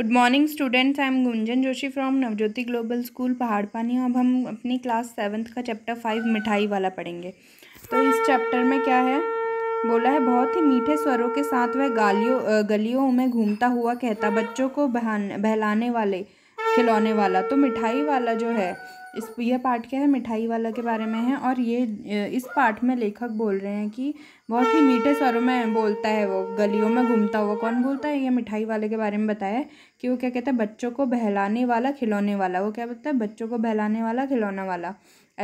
Good morning students I am Gunjan Joshi from Navjyoti global school पहाड़ पानी अब हम अपनी क्लास सेवन्थ का चैप्टर फाइव मिठाई वाला पढ़ेंगे तो इस चैप्टर में क्या है बोला है बहुत ही मीठे स्वरों के साथ वह गालियों गलियों में घूमता हुआ कहता बच्चों को बहान बहलाने वाले खिलौने वाला तो मिठाई वाला जो है इस यह पार्ट क्या है मिठाई वाला के बारे में है और ये इस पार्ट में लेखक बोल रहे हैं कि बहुत ही मीठे स्वरों में बोलता है वो गलियों में घूमता हुआ कौन बोलता है ये मिठाई वाले के बारे में बताया कि वो क्या कहता है बच्चों को बहलाने वाला खिलौने वाला वो क्या बोलता है बच्चों को बहलाने वाला खिलौने वाला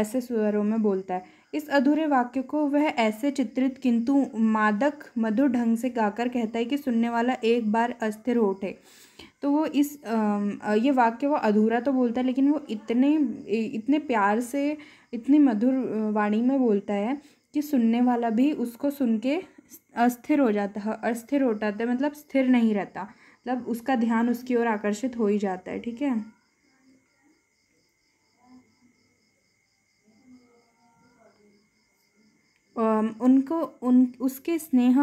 ऐसे स्वरों में बोलता है इस अधूरे वाक्य को वह ऐसे चित्रित किंतु मादक मधुर ढंग से गाकर कहता है कि सुनने वाला एक बार अस्थिर उठे तो वो इस ये वाक्य वो अधूरा तो बोलता है लेकिन वो इतने इतने प्यार से इतनी मधुर वाणी में बोलता है कि सुनने वाला भी उसको सुन के अस्थिर हो जाता है अस्थिर हो जाता है मतलब स्थिर नहीं रहता मतलब उसका ध्यान उसकी ओर आकर्षित हो ही जाता है ठीक है उनको उन उसके स्नेह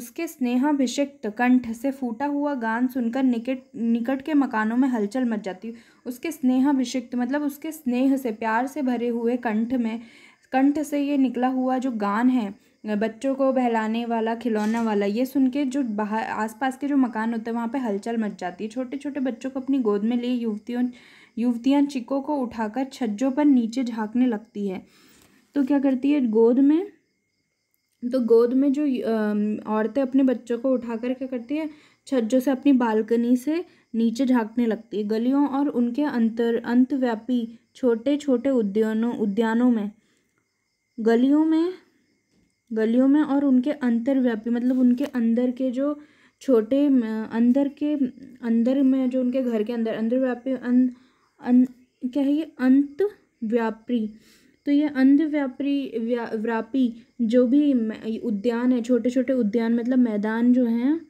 उसके स्नेहाभिषिक्त कंठ से फूटा हुआ गान सुनकर निकट निकट के मकानों में हलचल मच जाती उसके स्नेहाभिषिक्त मतलब उसके स्नेह से प्यार से भरे हुए कंठ में कंठ से ये निकला हुआ जो गान है बच्चों को बहलाने वाला खिलौना वाला ये सुन के जो बाहर आसपास के जो मकान होते हैं वहाँ पे हलचल मच जाती है छोटे छोटे बच्चों को अपनी गोद में लिए युवतियों युवतियाँ चिकों को उठाकर छज्जों पर नीचे झाँकने लगती है तो क्या करती है गोद में तो गोद में जो औरतें अपने बच्चों को उठा कर क्या करती हैं छज्जों से अपनी बालकनी से नीचे झांकने लगती है गलियों और उनके अंतर अंतव्यापी छोटे छोटे उद्यानों उद्यानों में गलियों में गलियों में और उनके अंतर्व्यापी मतलब उनके अंदर के जो छोटे अंदर के अंदर में जो उनके घर के अंदर अंतर्व्यापी अन, अं, अन अं, क्या है ये अंतव्यापी तो ये अंधव्यापी व्या व्यापी जो भी उद्यान है छोटे छोटे उद्यान मतलब मैदान जो हैं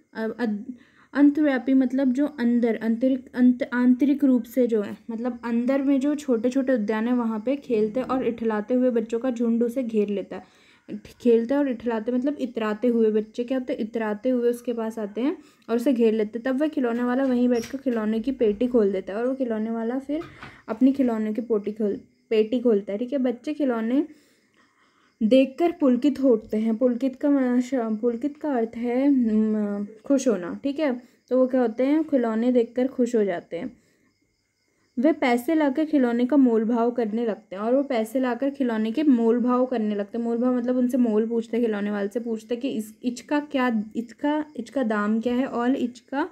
अंतव्यापी मतलब जो अंदर आंतरिक अंत आंतरिक रूप से जो है मतलब अंदर में जो छोटे छोटे उद्यान है वहाँ पे खेलते और इठलाते हुए बच्चों का झुंड उसे घेर लेता है खेलते और इठलाते मतलब इतराते हुए बच्चे क्या होते हैं इतराते हुए उसके पास आते हैं और उसे घेर लेते तब वह खिलौने वाला वहीं बैठ कर खिलौने की पेटी खोल देता है और वो खिलौने वाला फिर अपनी खिलौने की पोटी खोल पेटी खोलता है ठीक है बच्चे खिलौने देखकर पुलकित होते हैं पुलकित का पुलकित का अर्थ है खुश होना ठीक है तो वो क्या होते हैं खिलौने देखकर खुश हो जाते हैं वे पैसे लाकर खिलौने का मोल भाव करने लगते हैं और वो पैसे लाकर खिलौने के मोल भाव करने लगते हैं मोल भाव मतलब उनसे मोल पूछते हैं खिलौने वाले से पूछते हैं कि इस इचका क्या इचका इचका दाम क्या है ऑल इचका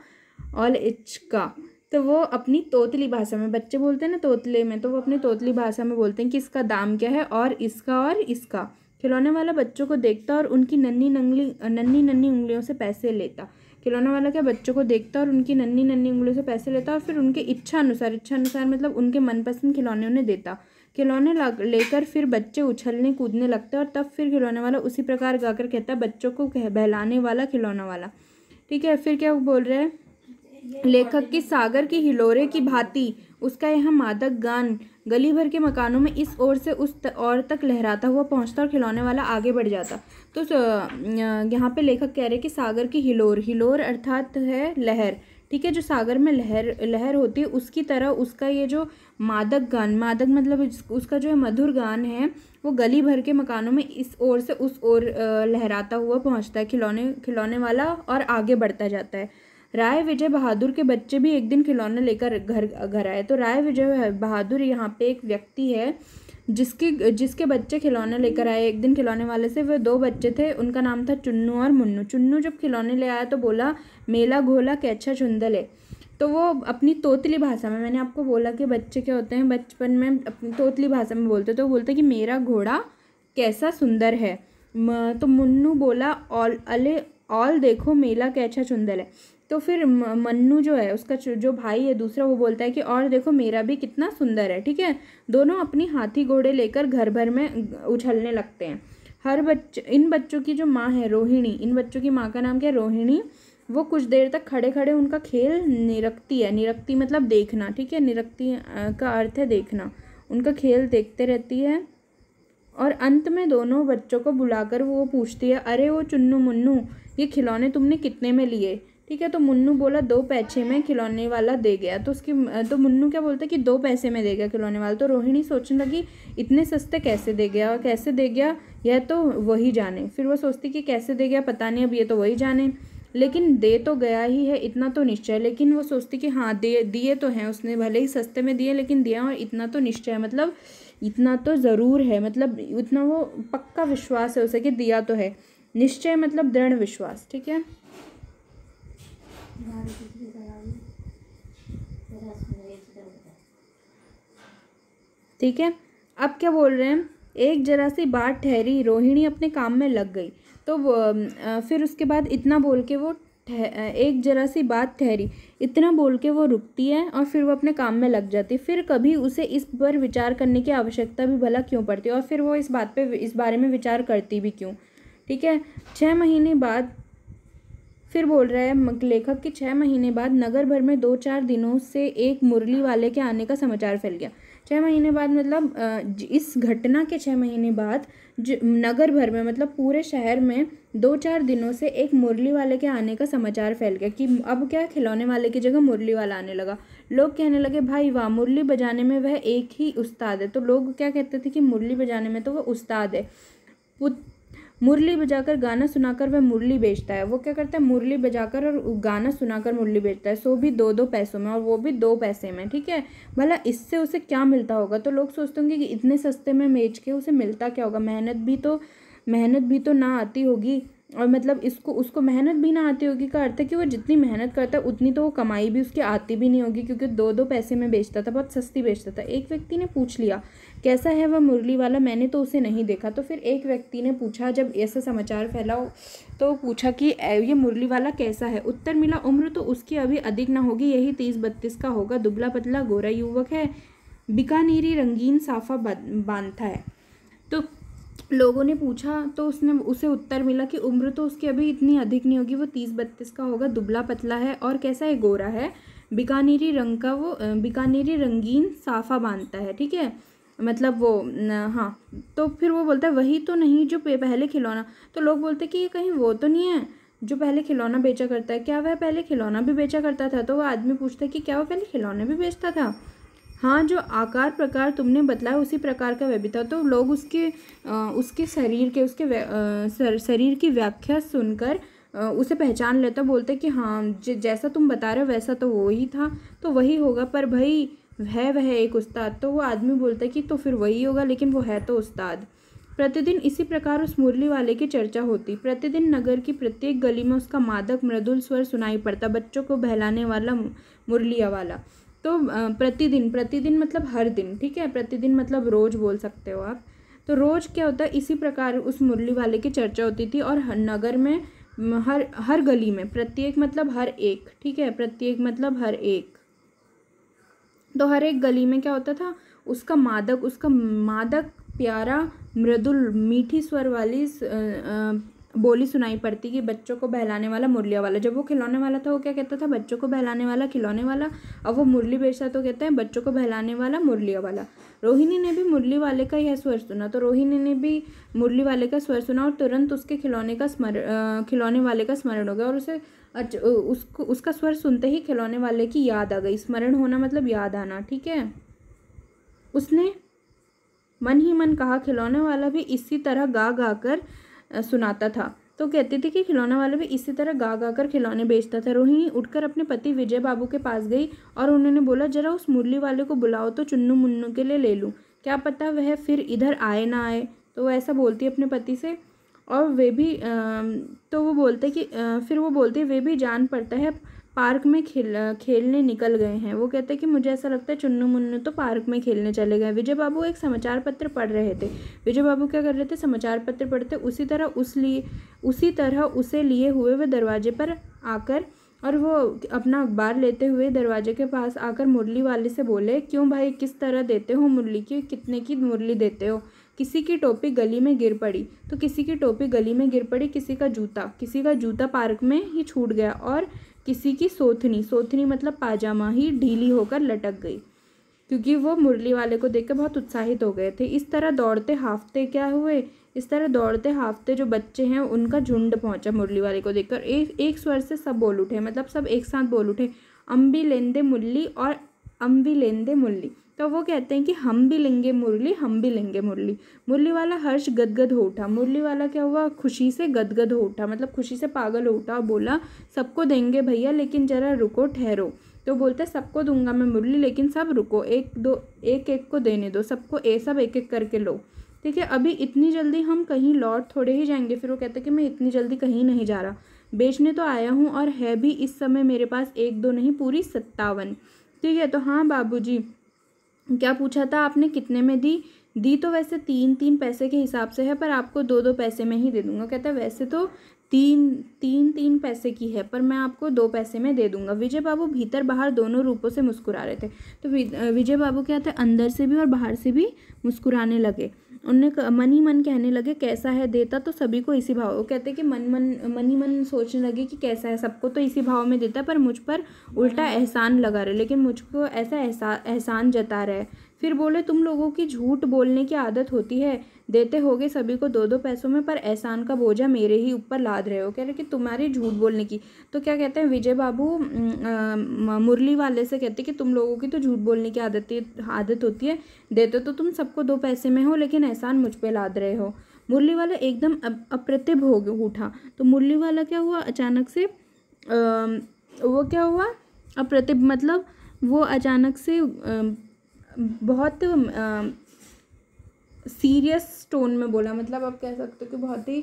ऑल इचका तो वो अपनी तोतली भाषा में बच्चे बोलते हैं ना तोतले में तो वो अपनी तोतली भाषा में बोलते हैं कि इसका दाम क्या है और इसका और इसका खिलौने वाला बच्चों को देखता और उनकी नन्नी नंगली नन्नी नन्नी उंगलियों से पैसे लेता खिलौने वाला क्या बच्चों को देखता और उनकी नन्नी नन्नी उंगलियों से पैसे लेता और फिर उनके इच्छा अनुसार इच्छा अनुसार मतलब उनके मनपसंद खिलौने उन्हें देता खिलौने लेकर फिर बच्चे उछलने कूदने लगते और तब फिर खिलौने वाला उसी प्रकार गाकर कहता बच्चों को बहलाने वाला खिलौना वाला ठीक है फिर क्या बोल रहे हैं लेखक के सागर के हिलोरे की भांति उसका यह मादक गान गली भर के मकानों में इस ओर से उस ओर तक लहराता हुआ पहुंचता और खिलौने वाला आगे बढ़ जाता तो अं, यहाँ पे लेखक कह रहे कि सागर की हिलोर हिलोर अर्थात है लहर ठीक है जो सागर में लहर लहर होती है उसकी तरह उसका ये जो मादक गान मादक मतलब उसका जो है मधुर गान है वो गली भर के मकानों में इस ओर से उस ओर लहराता हुआ पहुँचता है खिलौने खिलौने वाला और आगे बढ़ता जाता है राय विजय बहादुर के बच्चे भी एक दिन खिलौने लेकर घर घर आए तो राय विजय बहादुर यहाँ पे एक व्यक्ति है जिसके जिसके बच्चे खिलौने लेकर आए एक दिन खिलौने वाले से वे दो बच्चे थे उनका नाम था चुन्नू और मुन्नू चुन्नू जब खिलौने ले आया तो बोला मेला घोला कैचा चुंदल है तो वो अपनी तोतली भाषा में मैंने आपको बोला कि बच्चे क्या होते हैं बचपन में अपनी तोतली भाषा में बोलते तो बोलते कि मेरा घोड़ा कैसा सुंदर है तो मुन्नू बोला ऑल अले ऑल देखो मेला कैचा चुंदल है तो फिर मन्नू जो है उसका जो भाई है दूसरा वो बोलता है कि और देखो मेरा भी कितना सुंदर है ठीक है दोनों अपनी हाथी घोड़े लेकर घर भर में उछलने लगते हैं हर बच्चे इन बच्चों की जो माँ है रोहिणी इन बच्चों की माँ का नाम क्या है रोहिणी वो कुछ देर तक खड़े खड़े उनका खेल निरक्ती है निरक्ति मतलब देखना ठीक है निरक्ति का अर्थ है देखना उनका खेल देखते रहती है और अंत में दोनों बच्चों को बुलाकर वो पूछती है अरे वो चुन्नू मुन्नू ये खिलौने तुमने कितने में लिए ठीक है तो मुन्नू बोला दो पैसे में खिलौने वाला दे गया तो उसकी तो मुन्नू क्या बोलता है कि दो पैसे में दे गया खिलौने वाला तो रोहिणी सोचने लगी इतने सस्ते कैसे दे गया और कैसे दे गया यह तो वही जाने फिर वो सोचती कि कैसे दे गया पता नहीं अब ये तो वही जाने लेकिन दे तो गया ही है इतना तो निश्चय लेकिन वो सोचती कि हाँ दे दिए तो हैं उसने भले ही सस्ते में दिए लेकिन दिया और इतना तो निश्चय है मतलब इतना तो ज़रूर है मतलब इतना वो पक्का विश्वास है उसे कि दिया तो है निश्चय मतलब दृढ़ विश्वास ठीक है ठीक है अब क्या बोल रहे हैं एक जरा सी बात ठहरी रोहिणी अपने काम में लग गई तो वो फिर उसके बाद इतना बोल के वो एक जरा सी बात ठहरी इतना बोल के वो रुकती है और फिर वो अपने काम में लग जाती फिर कभी उसे इस पर विचार करने की आवश्यकता भी भला क्यों पड़ती और फिर वो इस बात पे इस बारे में विचार करती भी क्यों ठीक है छः महीने बाद फिर बोल रहे हैं लेखक के छः महीने बाद नगर भर में दो चार दिनों से एक मुरली वाले के आने का समाचार फैल गया छः महीने बाद मतलब इस घटना के छः महीने बाद नगर भर में मतलब पूरे शहर में दो चार दिनों से एक मुरली वाले के आने का समाचार फैल गया कि अब क्या खिलौने वाले की जगह मुरली वाला आने लगा लोग कहने लगे भाई वाह मुरली बजाने में वह एक ही उस्ताद है तो लोग क्या कहते थे कि मुरली बजाने में तो वह उस्ताद है मुरली बजाकर गाना सुनाकर वह मुरली बेचता है वो क्या करता है मुरली बजाकर और गाना सुनाकर मुरली बेचता है सो भी दो दो पैसों में और वो भी दो पैसे में ठीक है भला इससे उसे क्या मिलता होगा तो लोग सोचते होंगे कि इतने सस्ते में बेच के उसे मिलता क्या होगा मेहनत भी तो मेहनत भी तो ना आती होगी और मतलब इसको उसको मेहनत भी ना आती होगी का अर्थ है कि वो जितनी मेहनत करता है उतनी तो वो कमाई भी उसकी आती भी नहीं होगी क्योंकि दो दो पैसे में बेचता था बहुत सस्ती बेचता था एक व्यक्ति ने पूछ लिया कैसा है वह मुरली वाला मैंने तो उसे नहीं देखा तो फिर एक व्यक्ति ने पूछा जब ऐसा समाचार फैला तो पूछा कि ये मुरली वाला कैसा है उत्तर मिला उम्र तो उसकी अभी अधिक ना होगी यही तीस बत्तीस का होगा दुबला पतला गोरा युवक है बिकानेरी रंगीन साफा बांधता है तो लोगों ने पूछा तो उसने उसे उत्तर मिला कि उम्र तो उसकी अभी इतनी अधिक नहीं होगी वो तीस बत्तीस का होगा दुबला पतला है और कैसा है गोरा है बिकानेरी रंग का वो बिकानेरी रंगीन साफा बांधता है ठीक है मतलब वो हाँ तो फिर वो बोलता है वही तो नहीं जो पहले खिलौना तो लोग बोलते कि ये कहीं वो तो नहीं है जो पहले खिलौना बेचा करता है क्या वह पहले खिलौना भी बेचा करता था तो वह आदमी पूछता है कि क्या वह पहले खिलौने भी बेचता था हाँ जो आकार प्रकार तुमने बतलाया उसी प्रकार का वह भी था तो लोग उसके आ, उसके शरीर के उसके शरीर की व्याख्या सुनकर उसे पहचान लेता बोलते कि हाँ जैसा तुम बता रहे हो वैसा तो वो ही था तो वही होगा पर भाई है वह एक उस्ताद तो वो आदमी बोलता कि तो फिर वही होगा लेकिन वो है तो उस्ताद प्रतिदिन इसी प्रकार उस मुरली वाले की चर्चा होती प्रतिदिन नगर की प्रत्येक गली में उसका मादक मृदुल स्वर सुनाई पड़ता बच्चों को बहलाने वाला मुरलिया वाला तो प्रतिदिन प्रतिदिन मतलब हर दिन ठीक है प्रतिदिन मतलब रोज़ बोल सकते हो आप तो रोज़ क्या होता है इसी प्रकार उस मुरली वाले की चर्चा होती थी और नगर में हर हर गली में प्रत्येक मतलब हर एक ठीक है प्रत्येक मतलब हर एक तो हर एक गली में क्या होता था उसका मादक उसका मादक प्यारा मृदुल मीठी स्वर वाली बोली सुनाई पड़ती कि बच्चों को बहलाने वाला मुरलिया वाला जब वो खिलौने वाला था वो क्या कहता था बच्चों को बहलाने वाला खिलौने वाला अब वो मुरली बेचता तो कहता है बच्चों को बहलाने वाला मुरलिया वाला रोहिणी ने भी मुरली वाले का यह स्वर सुना तो रोहिणी ने भी मुरली वाले का स्वर सुना और तुरंत उसके खिलौने का स्मरण खिलौने वाले का स्मरण हो गया और उसे अच्छा उसको उसका स्वर सुनते ही खिलौने वाले की याद आ गई स्मरण होना मतलब याद आना ठीक है उसने मन ही मन कहा खिलौने वाला भी इसी तरह गा गा कर सुनाता था तो कहती थी कि खिलौने वाला भी इसी तरह गा गा कर खिलौने बेचता था रोहिणी उठकर अपने पति विजय बाबू के पास गई और उन्होंने बोला जरा उस मुरली वाले को बुलाओ तो चुन्नू मुन्नू के लिए ले लूँ क्या पता वह फिर इधर आए ना आए तो वह ऐसा बोलती अपने पति से और वे भी तो वो बोलते कि फिर वो बोलते वे भी जान पड़ता है पार्क में खेल खेलने निकल गए हैं वो कहते हैं कि मुझे ऐसा लगता है चुन्नू मुन्नू तो पार्क में खेलने चले गए विजय बाबू एक समाचार पत्र पढ़ रहे थे विजय बाबू क्या कर रहे थे समाचार पत्र पढ़ते उसी तरह उस लिए उसी तरह उसे लिए हुए वे दरवाजे पर आकर और वो अपना अखबार लेते हुए दरवाजे के पास आकर मुरली वाले से बोले क्यों भाई किस तरह देते हो मुरली की कितने की मुरली देते हो किसी की टोपी गली में गिर पड़ी तो किसी की टोपी गली में गिर पड़ी किसी का जूता किसी का जूता पार्क में ही छूट गया और किसी की सोथनी सोथनी मतलब पाजामा ही ढीली होकर लटक गई क्योंकि वो मुरली वाले को देखकर बहुत उत्साहित हो गए थे इस तरह दौड़ते हाफते क्या हुए इस तरह दौड़ते हाफते जो बच्चे हैं उनका झुंड पहुंचा मुरली वाले को देखकर एक एक स्वर से सब बोल उठे मतलब सब एक साथ बोल उठे अम्बी लेंदे मुरली और अम्बी लेंदे मुरली तो वो कहते हैं कि हम भी लेंगे मुरली हम भी लेंगे मुरली मुरली वाला हर्ष गदगद हो उठा मुरली वाला क्या हुआ खुशी से गदगद हो उठा मतलब खुशी से पागल हो उठा और बोला सबको देंगे भैया लेकिन ज़रा रुको ठहरो तो बोलते सबको दूंगा मैं मुरली लेकिन सब रुको एक दो एक एक को देने दो सबको ए सब एक एक करके लो ठीक है अभी इतनी जल्दी हम कहीं लौट थोड़े ही जाएंगे फिर वो कहते कि मैं इतनी जल्दी कहीं नहीं जा रहा बेचने तो आया हूँ और है भी इस समय मेरे पास एक दो नहीं पूरी सत्तावन ठीक है तो हाँ बाबूजी क्या पूछा था आपने कितने में दी दी तो वैसे तीन तीन पैसे के हिसाब से है पर आपको दो दो पैसे में ही दे दूंगा कहता है वैसे तो तीन तीन तीन पैसे की है पर मैं आपको दो पैसे में दे दूंगा विजय बाबू भीतर बाहर दोनों रूपों से मुस्कुरा रहे थे तो विजय बाबू क्या थे अंदर से भी और बाहर से भी मुस्कुराने लगे उन्हें मन ही मन कहने लगे कैसा है देता तो सभी को इसी भाव वो कहते कि मन मन मन ही मन सोचने लगे कि कैसा है सबको तो इसी भाव में देता पर मुझ पर उल्टा हाँ। एहसान लगा रहे लेकिन मुझको ऐसा एहसा एहसान जता रहा है फिर बोले तुम लोगों की झूठ बोलने की आदत होती है देते होगे सभी को दो दो पैसों में पर एहसान का बोझा मेरे ही ऊपर लाद रहे हो कह रहे कि तुम्हारी झूठ बोलने की तो क्या कहते हैं विजय बाबू मुरली वाले से कहते कि तुम लोगों की तो झूठ बोलने की आदत आदत होती है देते तो तुम सबको दो पैसे में हो लेकिन एहसान मुझ पर लाद रहे हो मुरली वाला एकदम अप्रतिभ हो उठा तो मुरली वाला क्या हुआ अचानक से आ, वो क्या हुआ अप्रतिभ मतलब वो अचानक से आ, बहुत सीरियस टोन में बोला मतलब आप कह सकते हो कि बहुत ही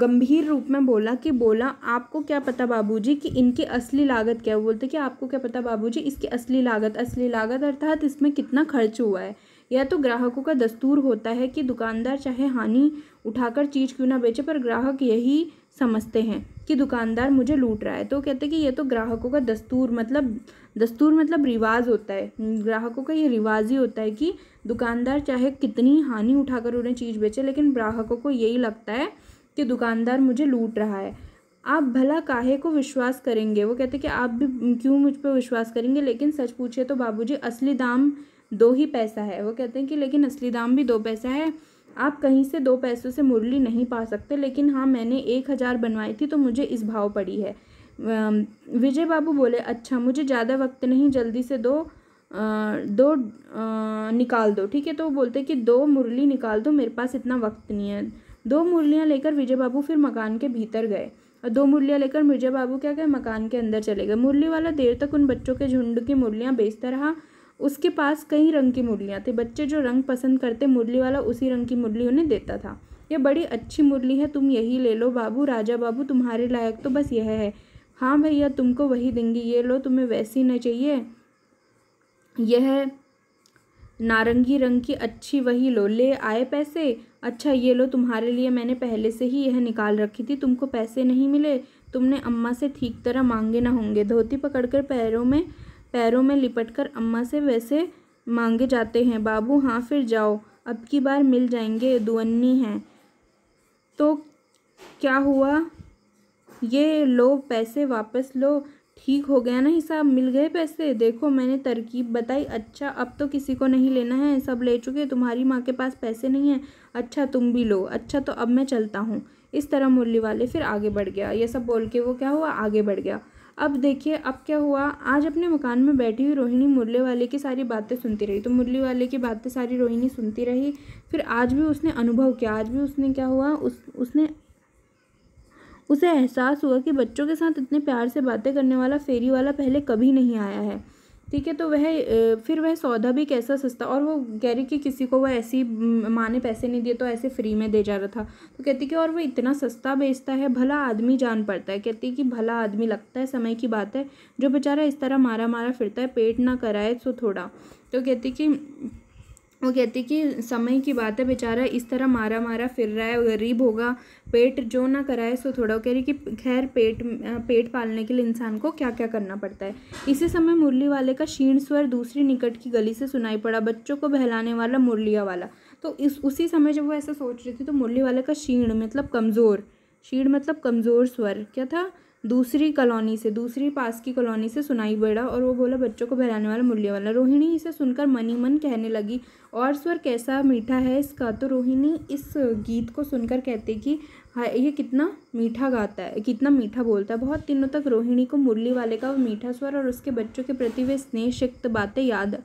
गंभीर रूप में बोला कि बोला आपको क्या पता बाबूजी कि इनकी असली लागत क्या है बोलते कि आपको क्या पता बाबूजी इसकी असली लागत असली लागत अर्थात इसमें कितना खर्च हुआ है यह तो ग्राहकों का दस्तूर होता है कि दुकानदार चाहे हानि उठाकर चीज़ क्यों ना बेचे पर ग्राहक यही समझते हैं कि दुकानदार मुझे लूट रहा है तो कहते हैं कि ये तो ग्राहकों का दस्तूर मतलब दस्तूर मतलब रिवाज होता है ग्राहकों का ये रिवाज ही होता है कि दुकानदार चाहे कितनी हानि उठाकर उन्हें चीज़ बेचे लेकिन ग्राहकों को यही लगता है कि दुकानदार मुझे लूट रहा है आप भला काहे को विश्वास करेंगे वो कहते कि आप भी क्यों मुझ पर विश्वास करेंगे लेकिन सच पूछिए तो बाबूजी असली दाम दो ही पैसा है वो कहते हैं कि लेकिन असली दाम भी दो पैसा है आप कहीं से दो पैसों से मुरली नहीं पा सकते लेकिन हाँ मैंने एक हज़ार बनवाई थी तो मुझे इस भाव पड़ी है विजय बाबू बोले अच्छा मुझे ज़्यादा वक्त नहीं जल्दी से दो आ, दो आ, निकाल दो ठीक है तो वो बोलते कि दो मुरली निकाल दो मेरे पास इतना वक्त नहीं है दो मुरलियाँ लेकर विजय बाबू फिर मकान के भीतर गए और दो मुरलियाँ लेकर विजय बाबू क्या कहे मकान के अंदर चले गए मुरली वाला देर तक उन बच्चों के झुंड की मुरलियाँ बेचता रहा उसके पास कई रंग की मुरलियाँ थी बच्चे जो रंग पसंद करते मुरली वाला उसी रंग की मुरली उन्हें देता था यह बड़ी अच्छी मुरली है तुम यही ले लो बाबू राजा बाबू तुम्हारे लायक तो बस यह है हाँ भैया तुमको वही देंगी ये लो तुम्हें वैसी न चाहिए यह नारंगी रंग की अच्छी वही लो ले आए पैसे अच्छा ये लो तुम्हारे लिए मैंने पहले से ही यह निकाल रखी थी तुमको पैसे नहीं मिले तुमने अम्मा से ठीक तरह मांगे ना होंगे धोती पकड़कर पैरों में पैरों में लिपटकर अम्मा से वैसे मांगे जाते हैं बाबू हाँ फिर जाओ अब की बार मिल जाएंगे दुअन्नी हैं तो क्या हुआ ये लो पैसे वापस लो ठीक हो गया ना हिसाब मिल गए पैसे देखो मैंने तरकीब बताई अच्छा अब तो किसी को नहीं लेना है सब ले चुके तुम्हारी माँ के पास पैसे नहीं हैं अच्छा तुम भी लो अच्छा तो अब मैं चलता हूँ इस तरह मुरली वाले फिर आगे बढ़ गया ये सब बोल के वो क्या हुआ आगे बढ़ गया अब देखिए अब क्या हुआ आज अपने मकान में बैठी हुई रोहिणी मुरली वाले की सारी बातें सुनती रही तो मुरली वाले की बातें सारी रोहिणी सुनती रही फिर आज भी उसने अनुभव किया आज भी उसने क्या हुआ उस उसने उसे एहसास हुआ कि बच्चों के साथ इतने प्यार से बातें करने वाला फेरी वाला पहले कभी नहीं आया है ठीक है तो वह फिर वह सौदा भी कैसा सस्ता और वो कह रही कि किसी को वह ऐसी माँ ने पैसे नहीं दिए तो ऐसे फ्री में दे जा रहा था तो कहती कि और वो इतना सस्ता बेचता है भला आदमी जान पड़ता है कहती कि भला आदमी लगता है समय की बात है जो बेचारा इस तरह मारा मारा फिरता है पेट ना कराए सो तो थोड़ा तो कहती कि वो कहती कि समय की बात है बेचारा इस तरह मारा मारा फिर रहा है गरीब होगा पेट जो ना कराए सो थोड़ा कह रही कि खैर पेट पेट पालने के लिए इंसान को क्या क्या करना पड़ता है इसी समय मुरली वाले का क्षीण स्वर दूसरी निकट की गली से सुनाई पड़ा बच्चों को बहलाने वाला मुरलिया वाला तो इस उसी समय जब वो ऐसा सोच रही थी तो मुरली वाले का क्षीण मतलब कमज़ोर क्षीण मतलब कमज़ोर स्वर क्या था दूसरी कॉलोनी से दूसरी पास की कॉलोनी से सुनाई बड़ा और वो बोला बच्चों को बहलाने वाला मूल्य वाला रोहिणी इसे सुनकर मनी मन कहने लगी और स्वर कैसा मीठा है इसका तो रोहिणी इस गीत को सुनकर कहते कि ये कितना मीठा गाता है कितना मीठा बोलता है बहुत दिनों तक रोहिणी को मुरली वाले का मीठा स्वर और उसके बच्चों के प्रति वे स्नेह शिक्त बातें याद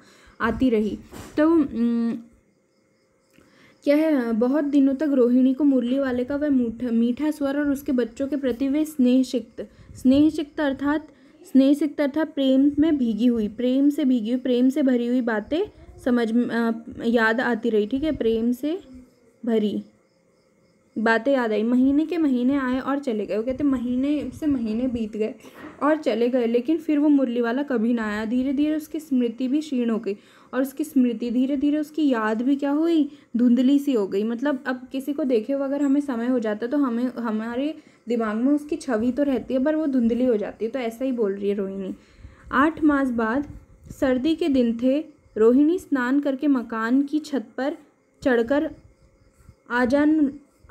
आती रही तो क्या है बहुत दिनों तक रोहिणी को मुरली वाले का वह मूठा मीठा स्वर और उसके बच्चों के प्रति वे स्नेहशिक्त स्नेहशिक्त अर्थात स्नेहशिक्त अर्थात प्रेम में भीगी हुई प्रेम से भीगी हुई प्रेम से भरी हुई बातें समझ याद आती रही ठीक है प्रेम से भरी बातें याद आई महीने के महीने आए और चले गए वो कहते महीने से महीने बीत गए और चले गए लेकिन फिर वो मुरली वाला कभी ना आया धीरे धीरे उसकी स्मृति भी क्षीण हो गई और उसकी स्मृति धीरे धीरे उसकी याद भी क्या हुई धुंधली सी हो गई मतलब अब किसी को देखे हुए अगर हमें समय हो जाता तो हमें हमारे दिमाग में उसकी छवि तो रहती है पर वो धुंधली हो जाती है तो ऐसा ही बोल रही है रोहिणी आठ मास बाद सर्दी के दिन थे रोहिणी स्नान करके मकान की छत पर चढ़कर आजान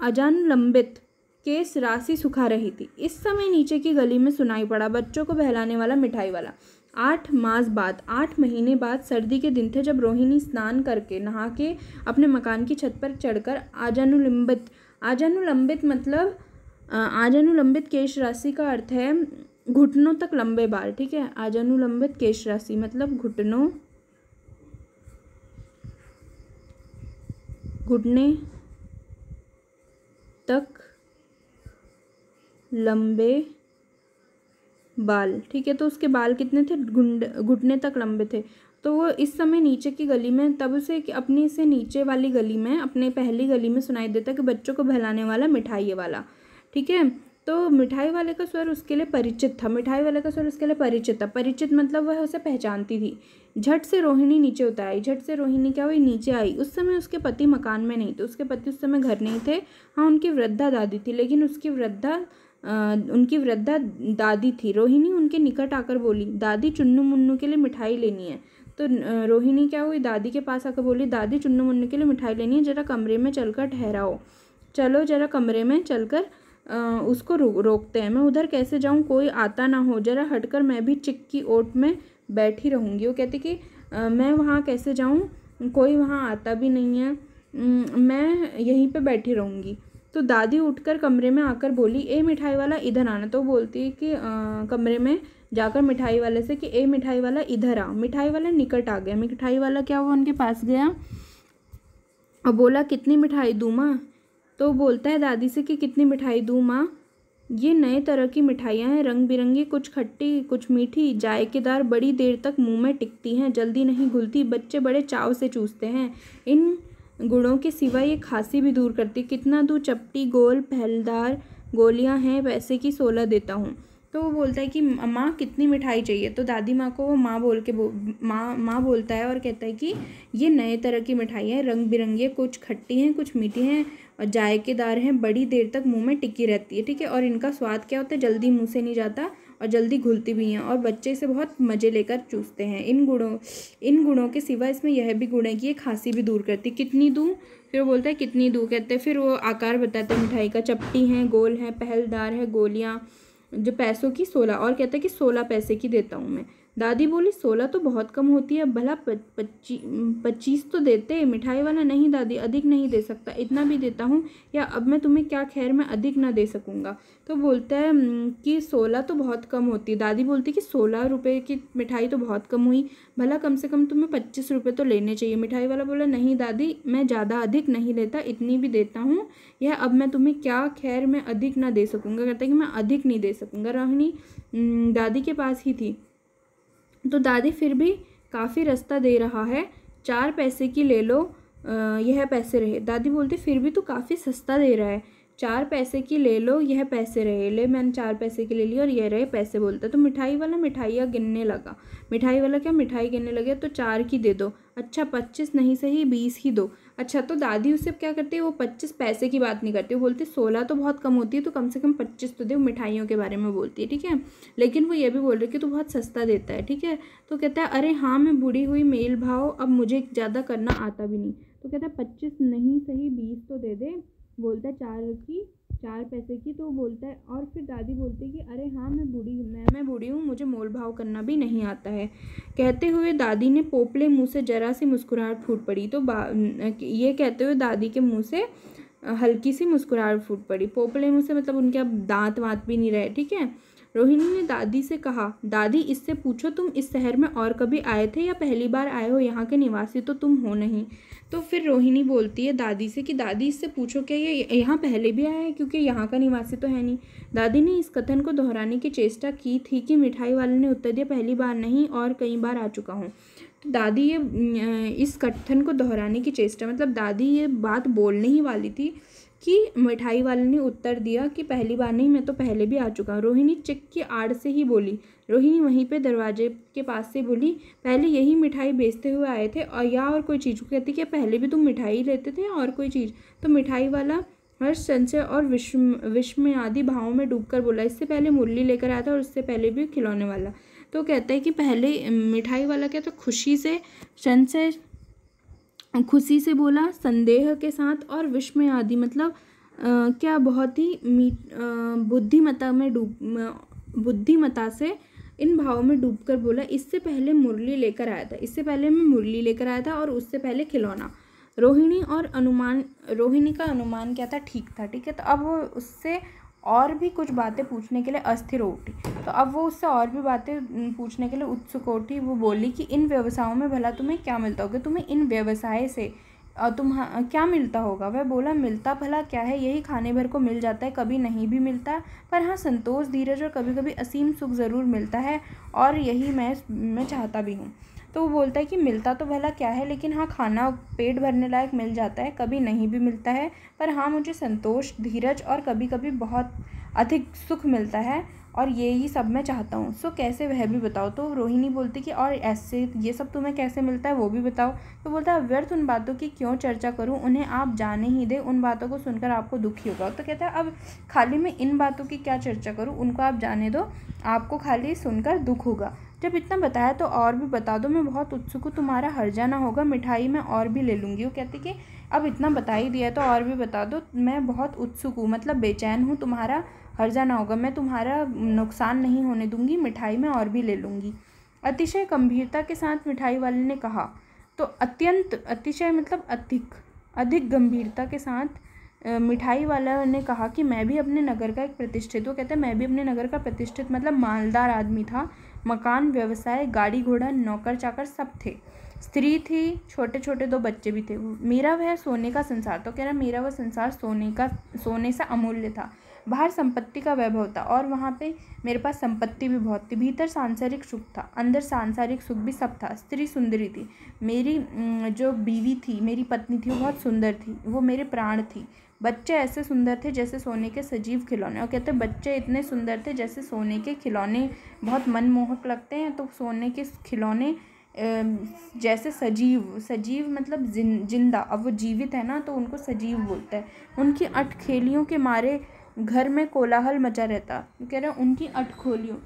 अजान लंबित केस राशि सुखा रही थी इस समय नीचे की गली में सुनाई पड़ा बच्चों को बहलाने वाला मिठाई वाला आठ मास बाद आठ महीने बाद सर्दी के दिन थे जब रोहिणी स्नान करके नहा के अपने मकान की छत पर चढ़कर आजानुलंबित आजानुलंबित मतलब आजानुलंबित केश राशि का अर्थ है घुटनों तक लंबे बाल ठीक है आजानुलंबित केश राशि मतलब घुटनों घुटने तक लंबे बाल ठीक है तो उसके बाल कितने थे घुटने तक लंबे थे तो वो इस समय नीचे की गली में तब उसे अपनी से नीचे वाली गली में अपने पहली गली में सुनाई देता कि बच्चों को बहलाने वाला मिठाई वाला ठीक है तो मिठाई वाले का स्वर उसके लिए परिचित था मिठाई वाले का स्वर उसके लिए परिचित था परिचित मतलब वह उसे पहचानती थी झट से रोहिणी नीचे उतर आई झट से रोहिणी क्या हुई नीचे आई उस समय उसके पति मकान में नहीं थे उसके पति उस समय घर नहीं थे हाँ उनकी वृद्धा दादी थी लेकिन उसकी वृद्धा उनकी वृद्धा दादी थी रोहिणी उनके निकट आकर बोली दादी चुन्नू मुन्नू के लिए मिठाई लेनी है तो रोहिणी क्या हुई दादी के पास आकर बोली दादी चुन्नू मुन्नू के लिए मिठाई लेनी है जरा कमरे में चलकर ठहराओ चलो जरा कमरे में चलकर उसको रो रोकते हैं मैं उधर कैसे जाऊँ कोई आता ना हो जरा हटकर मैं भी चिक्की ओट में बैठी रहूँगी वो कहती कि मैं वहाँ कैसे जाऊँ कोई वहाँ आता भी नहीं है मैं यहीं पे बैठी रहूँगी तो दादी उठकर कमरे में आकर बोली ए मिठाई वाला इधर आना तो बोलती है कि आ, कमरे में जाकर मिठाई वाले से कि ए मिठाई वाला इधर आ मिठाई वाला निकट आ गया मिठाई वाला क्या हुआ उनके पास गया और बोला कितनी मिठाई दूँ माँ तो बोलता है दादी से कि कितनी मिठाई दूँ माँ ये नए तरह की मिठाइयाँ हैं रंग बिरंगी कुछ खट्टी कुछ मीठी जायकेदार बड़ी देर तक मुंह में टिकती हैं जल्दी नहीं घुलती बच्चे बड़े चाव से चूसते हैं इन गुड़ों के सिवा ये खांसी भी दूर करती कितना दूँ चपटी गोल पहलदार गोलियाँ हैं वैसे कि सोलह देता हूँ तो वो बोलता है कि माँ कितनी मिठाई चाहिए तो दादी माँ को वो माँ बोल के बो माँ माँ बोलता है और कहता है कि ये नए तरह की मिठाई है रंग बिरंगी कुछ खट्टी हैं कुछ मीठी हैं और जायकेदार हैं बड़ी देर तक मुंह में टिकी रहती है ठीक है और इनका स्वाद क्या होता है जल्दी मुंह से नहीं जाता और जल्दी घुलती भी हैं और बच्चे इसे बहुत मज़े लेकर चूसते हैं इन गुणों इन गुणों के सिवा इसमें यह भी गुण है कि ये खांसी भी दूर करती कितनी दूँ फिर वो बोलता है कितनी दूँ कहते हैं फिर वो आकार बताते हैं मिठाई का चपटी हैं गोल हैं पहलदार है गोलियाँ जो पैसों की सोलह और कहता है कि सोलह पैसे की देता हूँ मैं दादी बोली सोलह तो बहुत कम होती है भला पच्ची पच्चीस तो देते मिठाई वाला नहीं दादी अधिक नहीं दे सकता इतना भी देता हूँ या अब मैं तुम्हें क्या खैर मैं अधिक ना दे सकूँगा तो बोलता है कि सोलह तो बहुत कम होती है दादी बोलती कि सोलह रुपये की मिठाई तो बहुत कम हुई भला कम से कम तुम्हें पच्चीस रुपये तो लेने चाहिए मिठाई वाला बोला नहीं दादी मैं ज़्यादा अधिक नहीं लेता इतनी भी देता हूँ या अब मैं तुम्हें क्या खैर मैं अधिक ना दे सकूँगा कहता कि मैं अधिक नहीं दे सकूँगा रोहिणी दादी के पास ही थी तो दादी फिर भी काफ़ी रास्ता दे रहा है चार पैसे की ले लो यह पैसे रहे दादी बोलती फिर भी तो काफ़ी सस्ता दे रहा है चार पैसे की ले लो यह पैसे रहे ले मैंने चार पैसे की ले ली और यह रहे पैसे बोलता तो मिठाई वाला मिठाइयाँ गिनने लगा मिठाई वाला क्या मिठाई गिनने लगे तो चार की दे दो अच्छा पच्चीस नहीं सही बीस ही दो अच्छा तो दादी उससे क्या करती है वो पच्चीस पैसे की बात नहीं करती वो बोलती सोलह तो बहुत कम होती है तो कम से कम पच्चीस तो दे मिठाइयों के बारे में बोलती है ठीक है लेकिन वो ये भी बोल रही कि तू बहुत सस्ता देता है ठीक है तो कहता है अरे हाँ मैं बूढ़ी हुई मेल भाव अब मुझे ज़्यादा करना आता भी नहीं तो कहता है पच्चीस नहीं सही बीस तो दे दे बोलता है चार की चार पैसे की तो बोलता है और फिर दादी बोलती है कि अरे हाँ मैं बूढ़ी हूँ मैं मैं बूढ़ी हूँ मुझे मोल भाव करना भी नहीं आता है कहते हुए दादी ने पोपले मुंह से जरा सी मुस्कुराहट फूट पड़ी तो ये कहते हुए दादी के मुंह से हल्की सी मुस्कुराहट फूट पड़ी पोपले मुंह से मतलब उनके अब दांत वाँत भी नहीं रहे ठीक है रोहिणी ने दादी से कहा दादी इससे पूछो तुम इस शहर में और कभी आए थे या पहली बार आए हो यहाँ के निवासी तो तुम हो नहीं तो फिर रोहिणी बोलती है दादी से कि दादी इससे पूछो क्या ये यहाँ पहले भी आया है क्योंकि यहाँ का निवासी तो है नहीं दादी ने इस कथन को दोहराने की चेष्टा की थी कि मिठाई वाले ने उत्तर दिया पहली बार नहीं और कई बार आ चुका हूँ तो दादी ये इस कथन को दोहराने की चेष्टा मतलब दादी ये बात बोलने ही वाली थी कि मिठाई वाले ने उत्तर दिया कि पहली बार नहीं मैं तो पहले भी आ चुका हूँ रोहिणी चिक की आड़ से ही बोली रोहिणी वहीं पे दरवाजे के पास से बोली पहले यही मिठाई बेचते हुए आए थे और या और कोई चीज़ कहती कि पहले भी तुम मिठाई लेते थे और कोई चीज़ तो मिठाई वाला हर्ष संचय और विश्व विश्व में आदि भावों में डूबकर बोला इससे पहले मुरली लेकर आया था और उससे पहले भी खिलौने वाला तो कहता है कि पहले मिठाई वाला क्या तो खुशी से संचय खुशी से बोला संदेह के साथ और विस्मय आदि मतलब आ, क्या बहुत ही बुद्धिमता में डूब बुद्धिमता से इन भावों में डूबकर बोला इससे पहले मुरली लेकर आया था इससे पहले मैं मुरली लेकर आया था और उससे पहले खिलौना रोहिणी और अनुमान रोहिणी का अनुमान क्या था ठीक था ठीक है तो अब उससे और भी कुछ बातें पूछने के लिए अस्थिर उठी तो अब वो उससे और भी बातें पूछने के लिए उत्सुक उठी वो बोली कि इन व्यवसायों में भला तुम्हें क्या मिलता होगा तुम्हें इन व्यवसाय से तुम क्या मिलता होगा वह बोला मिलता भला क्या है यही खाने भर को मिल जाता है कभी नहीं भी मिलता पर हाँ संतोष धीरज और कभी कभी असीम सुख ज़रूर मिलता है और यही मैं मैं चाहता भी हूँ तो वो बोलता है कि मिलता तो भला क्या है लेकिन हाँ खाना पेट भरने लायक मिल जाता है कभी नहीं भी मिलता है पर हाँ मुझे संतोष धीरज और कभी कभी बहुत अधिक सुख मिलता है और ये ही सब मैं चाहता हूँ सो कैसे वह भी बताओ तो रोहिणी बोलती कि और ऐसे ये सब तुम्हें कैसे मिलता है वो भी बताओ तो बोलता है व्यर्थ उन बातों की क्यों चर्चा करूँ उन्हें आप जाने ही दे उन बातों को सुनकर आपको दुखी होगा तो कहता है अब खाली मैं इन बातों की क्या चर्चा करूँ उनको आप जाने दो आपको खाली सुनकर दुख होगा जब इतना बताया तो और भी बता दो मैं बहुत उत्सुक हूँ तुम्हारा हर जाना होगा मिठाई मैं और भी ले लूँगी वो कहती कि अब इतना बता ही दिया तो और भी बता दो मैं बहुत उत्सुक हूँ मतलब बेचैन हूँ तुम्हारा हर जाना होगा मैं तुम्हारा नुकसान नहीं होने दूँगी मिठाई मैं और भी ले लूँगी अतिशय गंभीरता के साथ मिठाई वाले ने कहा तो अत्यंत अतिशय मतलब अधिक अधिक गंभीरता के साथ मिठाई वाला ने कहा कि मैं भी अपने नगर का एक प्रतिष्ठित वो कहते हैं मैं भी अपने नगर का प्रतिष्ठित मतलब मालदार आदमी था मकान व्यवसाय गाड़ी घोड़ा नौकर चाकर सब थे स्त्री थी छोटे छोटे दो बच्चे भी थे मेरा वह सोने का संसार तो कह रहा मेरा वह संसार सोने का सोने सा अमूल्य था बाहर संपत्ति का वैभव था और वहाँ पे मेरे पास संपत्ति भी बहुत थी भीतर सांसारिक सुख था अंदर सांसारिक सुख भी सब था स्त्री सुंदरी थी मेरी जो बीवी थी मेरी पत्नी थी वो बहुत सुंदर थी वो मेरे प्राण थी बच्चे ऐसे सुंदर थे जैसे सोने के सजीव खिलौने और कहते हैं बच्चे इतने सुंदर थे जैसे सोने के खिलौने बहुत मनमोहक लगते हैं तो सोने के खिलौने जैसे सजीव सजीव मतलब जिंदा अब वो जीवित है ना तो उनको सजीव बोलते हैं उनकी अटखेलियों के मारे घर में कोलाहल मचा रहता कह रहे हैं उनकी अटखोलियों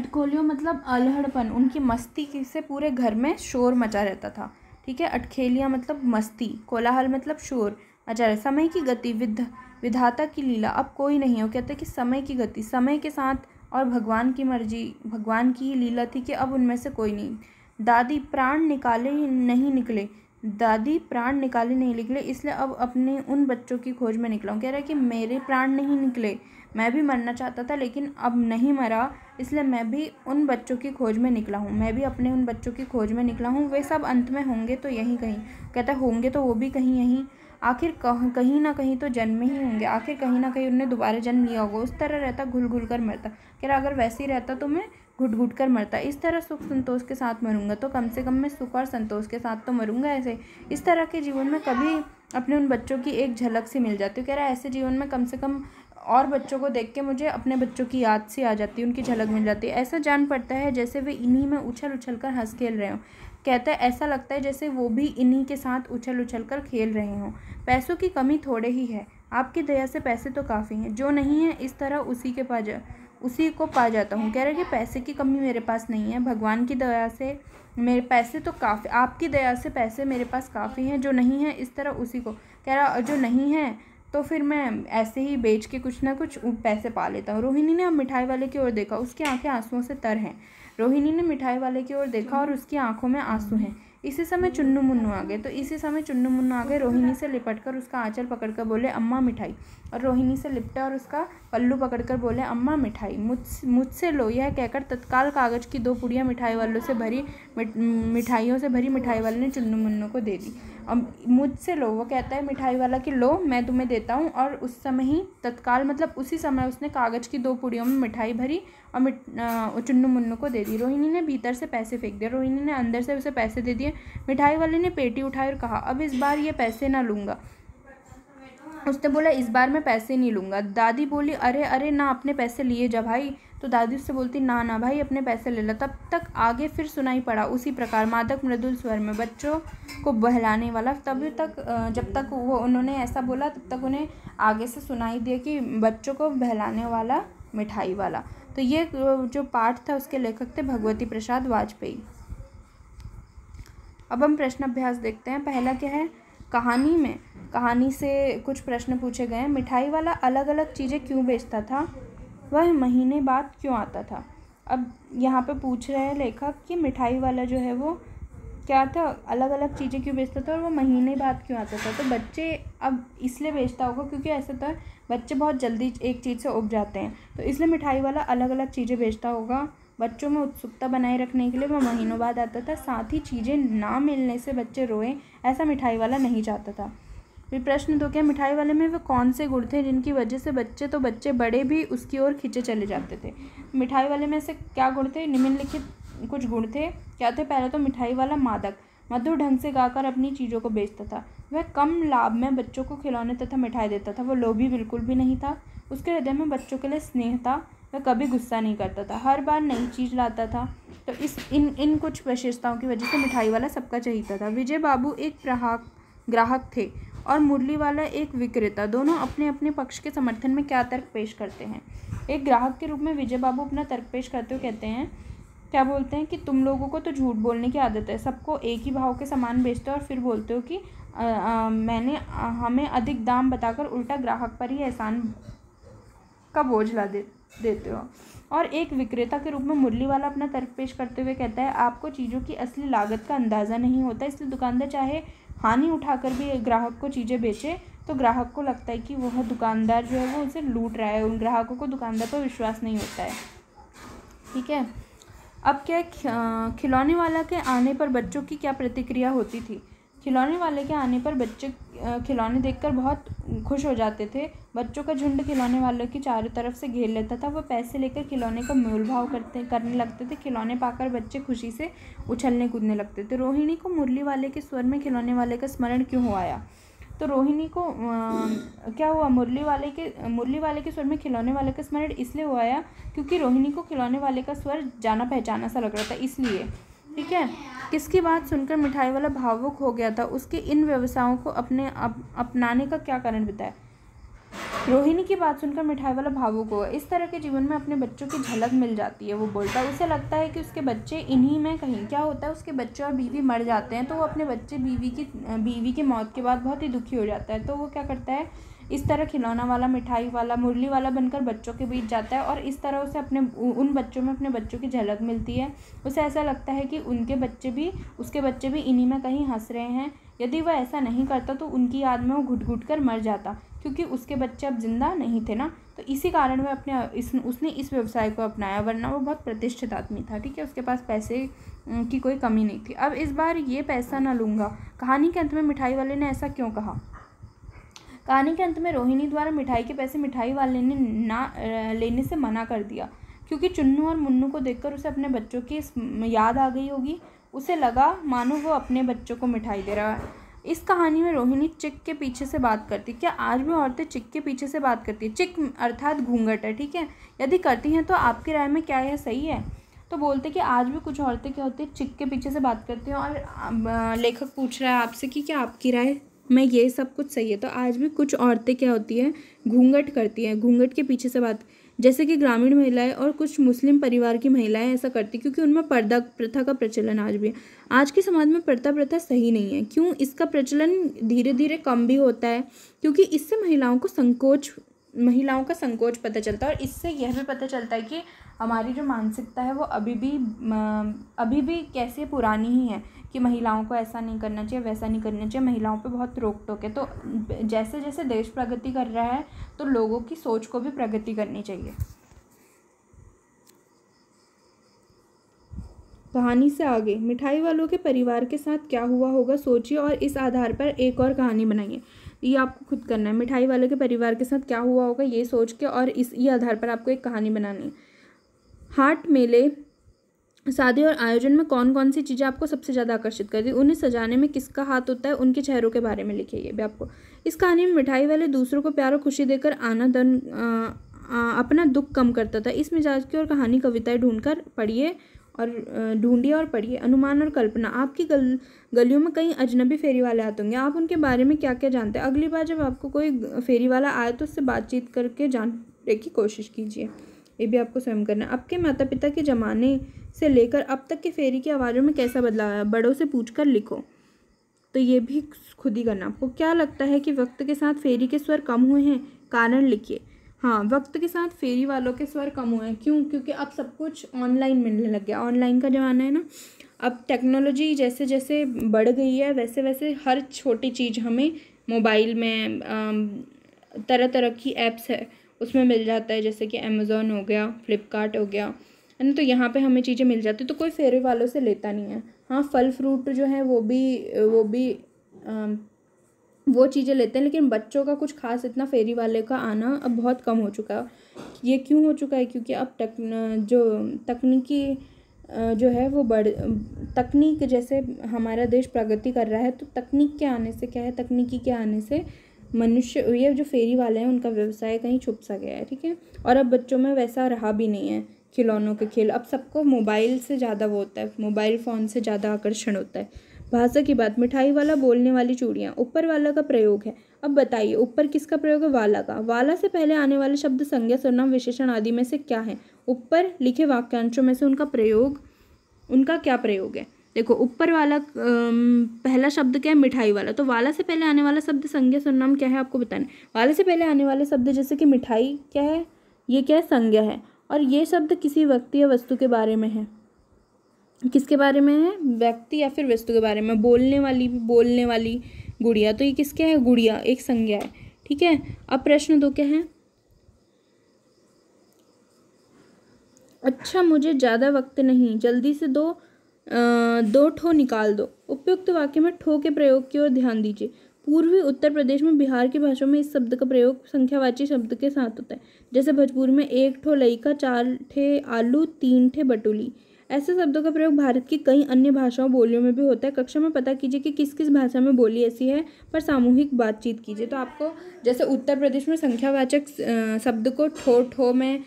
अटखोलियों मतलब अलहड़पन उनकी मस्ती से पूरे घर में शोर मचा रहता था ठीक है अटखेलियाँ मतलब मस्ती कोलाहल मतलब शोर आचार्य समय की गति विध विधाता की लीला अब कोई नहीं हो कहते कि समय की गति समय के साथ और भगवान की मर्जी भगवान की ही लीला थी कि अब उनमें से कोई नहीं दादी प्राण निकाले नहीं निकले दादी प्राण निकाले नहीं निकले इसलिए अब अपने उन बच्चों की खोज में निकला हूँ कह रहा है कि मेरे प्राण नहीं निकले मैं भी मरना चाहता था लेकिन अब नहीं मरा इसलिए मैं भी उन बच्चों की खोज में निकला हूँ मैं भी अपने उन बच्चों की खोज में निकला हूँ वे सब अंत में होंगे तो यहीं कहीं कहता होंगे तो वो भी कहीं यहीं आखिर कह कहीं ना कहीं तो जन्म ही होंगे आखिर कहीं ना कहीं उनने दोबारा जन्म लिया होगा उस तरह रहता घुल घुल कर मरता खैर अगर वैसे ही रहता तो मैं घुट घुट कर मरता इस तरह सुख संतोष के साथ मरूंगा तो कम से कम मैं सुख और संतोष के साथ तो मरूंगा ऐसे इस तरह के जीवन में कभी अपने उन बच्चों की एक झलक सी मिल जाती है कह रहा है ऐसे जीवन में कम से कम और बच्चों को देख के मुझे अपने बच्चों की याद सी आ जाती है उनकी झलक मिल जाती है ऐसा जान पड़ता है जैसे वे इन्हीं में उछल उछल कर हंस खेल रहे हों कहता है ऐसा लगता है जैसे वो भी इन्हीं के साथ उछल उछल कर खेल रहे हों पैसों की कमी थोड़े ही है आपकी दया से पैसे तो काफ़ी हैं जो नहीं है इस तरह उसी के पा जा उसी को पा जाता हूँ कह रहे कि पैसे की कमी मेरे पास नहीं है भगवान की दया से मेरे पैसे तो काफ़ी आपकी दया से पैसे मेरे पास काफ़ी हैं जो नहीं है इस तरह उसी को कह रहा जो नहीं है तो फिर मैं ऐसे ही बेच के कुछ ना कुछ पैसे पा लेता हूँ रोहिणी ने अब मिठाई वाले की ओर देखा उसकी आंखें आंसुओं से तर हैं रोहिणी ने मिठाई वाले की ओर देखा और उसकी आंखों में आंसू हैं इसी समय चुन्नू मुन्नू आ गए तो इसी समय चुन्नू मुन्नू आ गए रोहिणी से लिपट कर उसका आंचल पकड़कर बोले अम्मा मिठाई और रोहिणी से लिपटे और उसका पल्लू पकड़कर बोले अम्मा मिठाई मुझ मुझसे लो यह कहकर तत्काल कागज़ की दो पुड़िया मिठाई वालों से भरी मिठाइयों से भरी मिठाई वाले ने चुन्नू मुन्नू को दे दी अब मुझसे लो वो कहता है मिठाई वाला कि लो मैं तुम्हें देता हूँ और उस समय ही तत्काल मतलब उसी समय उसने कागज़ की दो पुड़ियों में मिठाई भरी और मिठ चुन्नू मुन्नू को दे दी रोहिणी ने भीतर से पैसे फेंक दिए रोहिणी ने अंदर से उसे पैसे दे दिए मिठाई वाले ने पेटी उठाई और कहा अब इस बार ये पैसे ना लूँगा उसने बोला इस बार मैं पैसे नहीं लूँगा दादी बोली अरे अरे ना अपने पैसे लिए जा भाई तो दादी उससे बोलती ना ना भाई अपने पैसे ले ला तब तक आगे फिर सुनाई पड़ा उसी प्रकार मादक मृदुल स्वर में बच्चों को बहलाने वाला तभी तक जब तक वो उन्होंने ऐसा बोला तब तक उन्हें आगे से सुनाई दिया कि बच्चों को बहलाने वाला मिठाई वाला तो ये जो पाठ था उसके लेखक थे भगवती प्रसाद वाजपेयी अब हम प्रश्न अभ्यास देखते हैं पहला क्या है कहानी में कहानी से कुछ प्रश्न पूछे गए हैं मिठाई वाला अलग अलग चीज़ें क्यों बेचता था वह महीने बाद क्यों आता था अब यहाँ पे पूछ रहे हैं लेखक कि मिठाई वाला जो है वो क्या था अलग अलग चीज़ें क्यों बेचता था और वो महीने बाद क्यों आता था तो बच्चे अब इसलिए बेचता होगा क्योंकि ऐसे तो बच्चे बहुत जल्दी एक चीज़ से उग जाते हैं तो इसलिए मिठाई वाला अलग अलग चीज़ें बेचता होगा बच्चों में उत्सुकता बनाए रखने के लिए वह महीनों बाद आता था साथ ही चीज़ें ना मिलने से बच्चे रोए ऐसा मिठाई वाला नहीं चाहता था फिर प्रश्न तो क्या मिठाई वाले में वे कौन से गुड़ थे जिनकी वजह से बच्चे तो बच्चे बड़े भी उसकी ओर खींचे चले जाते थे मिठाई वाले में ऐसे क्या गुड़ थे निम्नलिखित कुछ गुड़ थे क्या थे पहले तो मिठाई वाला मादक मधुर ढंग से गाकर अपनी चीज़ों को बेचता था वह कम लाभ में बच्चों को खिलौने तथा मिठाई देता था वह लोभी बिल्कुल भी नहीं था उसके हृदय में बच्चों के लिए स्नेह था मैं कभी गुस्सा नहीं करता था हर बार नई चीज़ लाता था तो इस इन इन कुछ विशेषताओं की वजह से मिठाई वाला सबका चहीता था विजय बाबू एक प्रहाक ग्राहक थे और मुरली वाला एक विक्रेता दोनों अपने अपने पक्ष के समर्थन में क्या तर्क पेश करते हैं एक ग्राहक के रूप में विजय बाबू अपना तर्क पेश करते हुए कहते हैं क्या बोलते हैं कि तुम लोगों को तो झूठ बोलने की आदत है सबको एक ही भाव के सामान बेचते हो और फिर बोलते हो कि आ, आ, मैंने आ, हमें अधिक दाम बताकर उल्टा ग्राहक पर ही एहसान का बोझ ला दे देते हो और एक विक्रेता के रूप में मुरली वाला अपना तर्क पेश करते हुए कहता है आपको चीज़ों की असली लागत का अंदाज़ा नहीं होता इसलिए दुकानदार चाहे हानि उठाकर भी ग्राहक को चीज़ें बेचे तो ग्राहक को लगता है कि वह दुकानदार जो है वो उसे लूट रहा है उन ग्राहकों को दुकानदार पर विश्वास नहीं होता है ठीक है अब क्या खिलौने वाला के आने पर बच्चों की क्या प्रतिक्रिया होती थी खिलौने वाले के आने पर बच्चे खिलौने देखकर बहुत खुश हो जाते थे बच्चों का झुंड खिलौने वालों की चारों तरफ से घेर लेता था वह पैसे लेकर खिलौने का मोल भाव करते करने लगते थे खिलौने पाकर बच्चे खुशी से उछलने कूदने लगते थे रोहिणी को मुरली वाले के स्वर में खिलौने वाले का स्मरण क्यों हो आया तो रोहिणी को आ, क्या हुआ मुरली वाले के मुरली वाले के स्वर में खिलौने वाले का स्मरण इसलिए हुआ आया क्योंकि रोहिणी को खिलौने वाले का स्वर जाना पहचाना सा लग रहा था इसलिए ठीक है किसकी बात सुनकर मिठाई वाला भावुक हो गया था उसके इन व्यवसायों को अपने अप, अपनाने का क्या कारण बताया रोहिणी की बात सुनकर मिठाई वाला भावुक हुआ इस तरह के जीवन में अपने बच्चों की झलक मिल जाती है वो बोलता है उसे लगता है कि उसके बच्चे इन्हीं में कहीं क्या होता है उसके बच्चे और बीवी मर जाते हैं तो वो अपने बच्चे बीवी की बीवी की मौत के बाद बहुत ही दुखी हो जाता है तो वो क्या करता है इस तरह खिलौना वाला मिठाई वाला मुरली वाला बनकर बच्चों के बीच जाता है और इस तरह उसे अपने उन बच्चों में अपने बच्चों की झलक मिलती है उसे ऐसा लगता है कि उनके बच्चे भी उसके बच्चे भी इन्हीं में कहीं हंस रहे हैं यदि वह ऐसा नहीं करता तो उनकी याद में वो घुट घुट कर मर जाता क्योंकि उसके बच्चे अब जिंदा नहीं थे ना तो इसी कारण वह अपने इस उसने इस व्यवसाय को अपनाया वरना वो बहुत प्रतिष्ठित आदमी था ठीक है उसके पास पैसे की कोई कमी नहीं थी अब इस बार ये पैसा ना लूँगा कहानी के अंत में मिठाई वाले ने ऐसा क्यों कहा कहानी के अंत में रोहिणी द्वारा मिठाई के पैसे मिठाई वाले ने ना लेने से मना कर दिया क्योंकि चुन्नू और मुन्नू को देखकर उसे अपने बच्चों की याद आ गई होगी उसे लगा मानो वो अपने बच्चों को मिठाई दे रहा है इस कहानी में रोहिणी चिक के पीछे से बात करती क्या आज भी औरतें चिक के पीछे से बात करती है चिक अर्थात घूंघट है ठीक है यदि करती हैं तो आपकी राय में क्या यह सही है तो बोलते कि आज भी कुछ औरतें क्या होती है चिक के पीछे से बात करती हैं और लेखक पूछ रहा है आपसे कि क्या आपकी राय मैं ये सब कुछ सही है तो आज भी कुछ औरतें क्या होती हैं घूंघट करती हैं घूंघट के पीछे से बात जैसे कि ग्रामीण महिलाएं और कुछ मुस्लिम परिवार की महिलाएं ऐसा करती क्योंकि उनमें पर्दा प्रथा का प्रचलन आज भी है आज के समाज में पर्दा प्रथा सही नहीं है क्यों इसका प्रचलन धीरे धीरे कम भी होता है क्योंकि इससे महिलाओं को संकोच महिलाओं का संकोच पता चलता है और इससे यह भी पता चलता है कि हमारी जो मानसिकता है वो अभी भी अभी भी कैसे पुरानी ही है कि महिलाओं को ऐसा नहीं करना चाहिए वैसा नहीं करना चाहिए महिलाओं पे बहुत रोक टोक है तो जैसे जैसे देश प्रगति कर रहा है तो लोगों की सोच को भी प्रगति करनी चाहिए कहानी से आगे मिठाई वालों के परिवार के साथ क्या हुआ होगा सोचिए और इस आधार पर एक और कहानी बनाइए ये आपको खुद करना है मिठाई वाले के परिवार के साथ क्या हुआ होगा ये सोच के और इस ये आधार पर आपको एक कहानी बनानी है हाट मेले शादी और आयोजन में कौन कौन सी चीज़ें आपको सबसे ज़्यादा आकर्षित करती उन्हें सजाने में किसका हाथ होता है उनके चेहरों के बारे में लिखिए ये भी आपको इस कहानी में मिठाई वाले दूसरों को प्यार और खुशी देकर आना दन आ, आ, अपना दुख कम करता था इस मिजाज की और कहानी कविताएं ढूंढकर पढ़िए और ढूंढिए और पढ़िए अनुमान और कल्पना आपकी गल गलियों में कई अजनबी फेरी वाले आते होंगे आप उनके बारे में क्या क्या जानते हैं अगली बार जब आपको कोई फेरी वाला आए तो उससे बातचीत करके जानने की कोशिश कीजिए ये भी आपको स्वयं करना है आपके माता पिता के ज़माने से लेकर अब तक के फेरी की आवाज़ों में कैसा बदलाव आया बड़ों से पूछ कर लिखो तो ये भी खुद ही करना आपको क्या लगता है कि वक्त के साथ फेरी के स्वर कम हुए हैं कारण लिखिए हाँ वक्त के साथ फेरी वालों के स्वर कम हुए हैं क्यों क्योंकि अब सब कुछ ऑनलाइन मिलने लग गया ऑनलाइन का ज़माना है ना अब टेक्नोलॉजी जैसे जैसे बढ़ गई है वैसे वैसे हर छोटी चीज़ हमें मोबाइल में तरह तरह की ऐप्स है उसमें मिल जाता है जैसे कि अमेज़ोन हो गया फ्लिपकार्ट हो गया है ना तो यहाँ पे हमें चीज़ें मिल जाती तो कोई फेरी वालों से लेता नहीं है हाँ फल फ्रूट जो है वो भी वो भी वो चीज़ें लेते हैं लेकिन बच्चों का कुछ खास इतना फेरी वाले का आना अब बहुत कम हो चुका है ये क्यों हो चुका है क्योंकि अब तक जो तकनीकी जो है वो बढ़ तकनीक जैसे हमारा देश प्रगति कर रहा है तो तकनीक के आने से क्या है तकनीकी के आने से मनुष्य ये जो फेरी वाले हैं उनका व्यवसाय कहीं छुप सा गया है ठीक है और अब बच्चों में वैसा रहा भी नहीं है खिलौनों के खेल अब सबको मोबाइल से ज़्यादा वो होता है मोबाइल फ़ोन से ज़्यादा आकर्षण होता है भाषा की बात मिठाई वाला बोलने वाली चूड़ियाँ ऊपर वाला का प्रयोग है अब बताइए ऊपर किसका प्रयोग है वाला का वाला से पहले आने वाले शब्द संज्ञा सर्वनाम विशेषण आदि में से क्या है ऊपर लिखे वाक्यांशों में से उनका प्रयोग उनका क्या प्रयोग है देखो ऊपर वाला पहला शब्द क्या है मिठाई वाला तो वाला से पहले आने वाला शब्द संज्ञा सर्वनाम क्या है आपको बताना वाला से पहले आने वाले शब्द जैसे कि मिठाई क्या है ये क्या है संज्ञा है और ये शब्द किसी व्यक्ति या वस्तु के बारे में है किसके बारे में है व्यक्ति या फिर वस्तु के बारे में बोलने वाली बोलने वाली गुड़िया तो ये किसके है गुड़िया एक संज्ञा है ठीक है अब प्रश्न दो क्या है अच्छा मुझे ज़्यादा वक्त नहीं जल्दी से दो आ, दो ठो निकाल दो उपयुक्त वाक्य में ठो के प्रयोग की ओर ध्यान दीजिए पूर्वी उत्तर प्रदेश में बिहार की भाषा में इस शब्द का प्रयोग संख्यावाची शब्द के साथ होता है जैसे भोजपुर में एक ठो लई का चार ठे आलू तीन ठे बटुली ऐसे शब्दों का प्रयोग भारत की कई अन्य भाषाओं बोलियों में भी होता है कक्षा में पता कीजिए कि किस किस भाषा में बोली ऐसी है पर सामूहिक बातचीत कीजिए तो आपको जैसे उत्तर प्रदेश में संख्यावाचक शब्द को ठो ठो में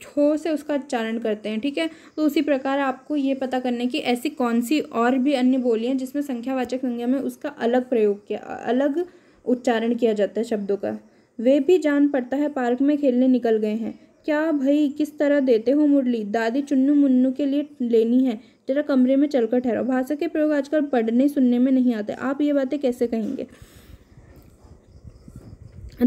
छो से उसका उच्चारण करते हैं ठीक है तो उसी प्रकार आपको ये पता करने की ऐसी कौन सी और भी अन्य बोलियाँ जिसमें संख्यावाचक संज्ञा में उसका अलग प्रयोग किया अलग उच्चारण किया जाता है शब्दों का वे भी जान पड़ता है पार्क में खेलने निकल गए हैं क्या भाई किस तरह देते हो मुरली दादी चुन्नू मुन्नू के लिए लेनी है जरा कमरे में चलकर ठहराओ भाषा के प्रयोग आजकल पढ़ने सुनने में नहीं आते आप ये बातें कैसे कहेंगे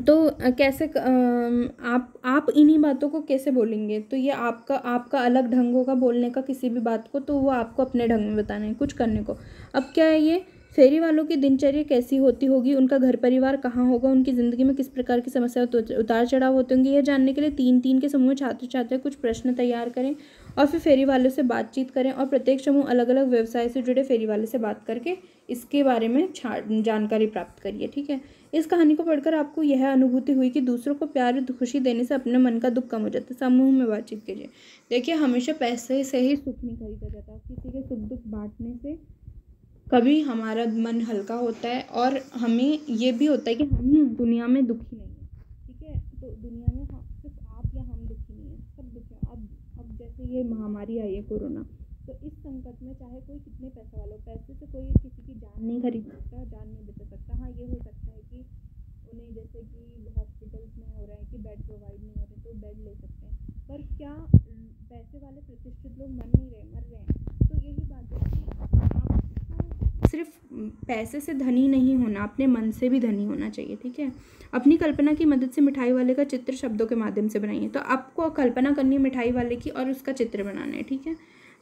तो कैसे आप आप इन्हीं बातों को कैसे बोलेंगे तो ये आपका आपका अलग ढंग होगा बोलने का किसी भी बात को तो वो आपको अपने ढंग में बताना है कुछ करने को अब क्या है ये फेरी वालों की दिनचर्या कैसी होती होगी उनका घर परिवार कहाँ होगा उनकी ज़िंदगी में किस प्रकार की समस्या उतार चढ़ाव होते होंगे यह जानने के लिए तीन तीन के समूह छात्र छात्राएं कुछ प्रश्न तैयार करें और फिर फेरी वालों से बातचीत करें और प्रत्येक समूह अलग अलग व्यवसाय से जुड़े फेरी वाले से बात करके इसके बारे में जानकारी प्राप्त करिए ठीक है इस कहानी को पढ़कर आपको यह अनुभूति हुई कि दूसरों को प्यार खुशी देने से अपने मन का दुख कम हो जाता है समूह में बातचीत कीजिए देखिए हमेशा पैसे से ही सुख नहीं खरीदा जाता किसी के सुख दुख बांटने से कभी हमारा मन हल्का होता है और हमें ये भी होता है कि हम दुनिया में दुखी नहीं हैं ठीक है तो दुनिया में सिर्फ आप या हम दुखी नहीं हैं सब दुखी हैं अब अब जैसे ये महामारी आई है कोरोना तो इस संकट में चाहे कोई कितने पैसे वाले हो पैसे से कोई किसी की जान नहीं खरीद सकता जान नहीं बचा सकता हाँ ये हो सकता है कि उन्हें जैसे कि हॉस्पिटल्स में हो रहा है कि बेड प्रोवाइड नहीं हो रहे तो बेड ले सकते हैं पर क्या पैसे वाले प्रतिष्ठित लोग मर नहीं रहे मर रहे हैं तो यही बात है कि सिर्फ पैसे से धनी नहीं होना अपने मन से भी धनी होना चाहिए ठीक है अपनी कल्पना की मदद से मिठाई वाले का चित्र शब्दों के माध्यम से बनाइए तो आपको कल्पना करनी है मिठाई वाले की और उसका चित्र बनाना है ठीक है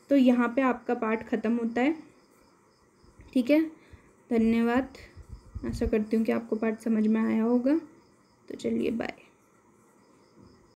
तो यहाँ पे आपका पार्ट ख़त्म होता है ठीक है धन्यवाद आशा करती हूँ कि आपको पार्ट समझ में आया होगा तो चलिए बाय